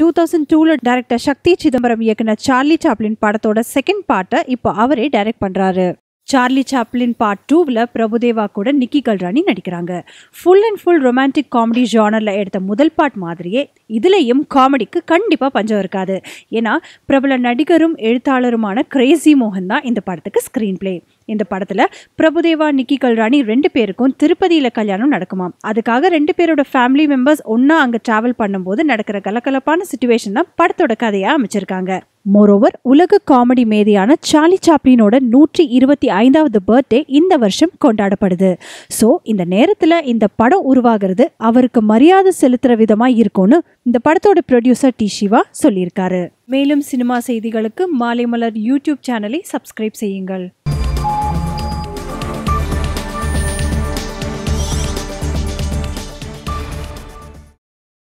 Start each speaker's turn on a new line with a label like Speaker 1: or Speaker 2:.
Speaker 1: two thousand டூவில் director Sakthi Chidambaram இயக்குன Charlie Chaplin படத்தோட செகண்ட் பாட்டை இப்போ அவரே டைரக்ட் பண்ணுறாரு சார்லி சாப்ளின் பார்ட் டூவில் பிரபுதேவா கூட நிக்கி கல்ராணி நடிக்கிறாங்க full and full romantic comedy ஜானரில் எடுத்த முதல் பாட் மாதிரியே இதுலேயும் காமெடிக்கு கண்டிப்பாக பஞ்சம் இருக்காது ஏன்னா பிரபல நடிகரும் எழுத்தாளருமான கிரேசி மோகன் தான் இந்த படத்துக்கு ஸ்க்ரீன் பிளே இந்த படத்தில் பிரபுதேவா நிக்கி கல்ராணி ரெண்டு பேருக்கும் திருப்பதியில் கல்யாணம் நடக்குமாம் அதுக்காக ரெண்டு பேரோட ஃபேமிலி மெம்பர்ஸ் ஒன்றா அங்கே ட்ராவல் பண்ணும்போது நடக்கிற கலக்கலப்பான சுச்சுவேஷன் தான் படத்தோட கதையாக அமைச்சிருக்காங்க மோரோவர் உலக காமெடி மேதையான சாலி சாப்ளினோட நூற்றி இருபத்தி ஐந்தாவது பர்த்டே இந்த வருஷம் கொண்டாடப்படுது ஸோ இந்த நேரத்தில் இந்த படம் உருவாகிறது அவருக்கு மரியாதை செலுத்துகிற விதமாக இருக்கும்னு இந்த படத்தோட ப்ரொடியூசர் டி சிவா சொல்லியிருக்காரு மேலும் சினிமா செய்திகளுக்கு மாலை மலர் யூடியூப் சேனலை சப்ஸ்கிரைப் செய்யுங்கள்